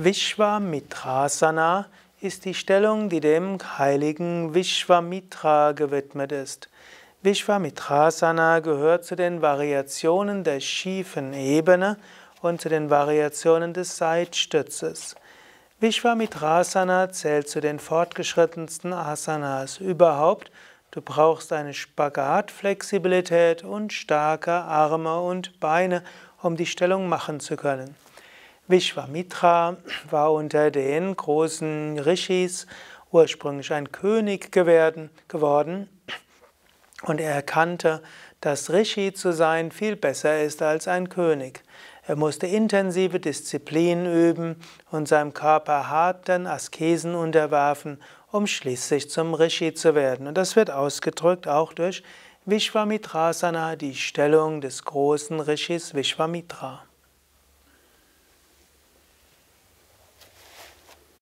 Vishwamitrasana ist die Stellung, die dem heiligen Vishwamitra gewidmet ist. Vishwamitrasana gehört zu den Variationen der schiefen Ebene und zu den Variationen des Seitstützes. Vishwamitrasana zählt zu den fortgeschrittensten Asanas überhaupt. Du brauchst eine Spagatflexibilität und starke Arme und Beine, um die Stellung machen zu können. Vishwamitra war unter den großen Rishis ursprünglich ein König geworden und er erkannte, dass Rishi zu sein viel besser ist als ein König. Er musste intensive Disziplin üben und seinem Körper harten Askesen unterwerfen, um schließlich zum Rishi zu werden. Und das wird ausgedrückt auch durch Vishwamitrasana, die Stellung des großen Rishis Vishwamitra.